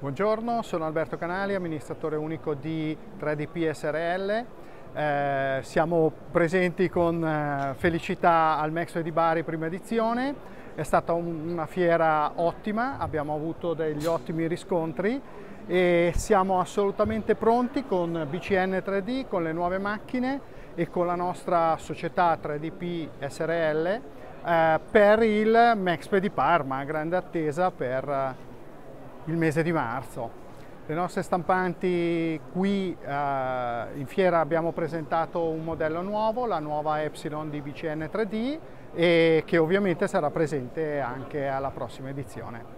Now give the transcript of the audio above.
Buongiorno, sono Alberto Canali, amministratore unico di 3DP SRL. Eh, siamo presenti con eh, felicità al Mexo di Bari prima edizione. È stata un, una fiera ottima, abbiamo avuto degli ottimi riscontri e siamo assolutamente pronti con BCN 3D, con le nuove macchine e con la nostra società 3DP SRL eh, per il Mexpe di Parma, grande attesa per eh, il mese di marzo. Le nostre stampanti qui eh, in fiera abbiamo presentato un modello nuovo, la nuova Epsilon di BCN 3D e che ovviamente sarà presente anche alla prossima edizione.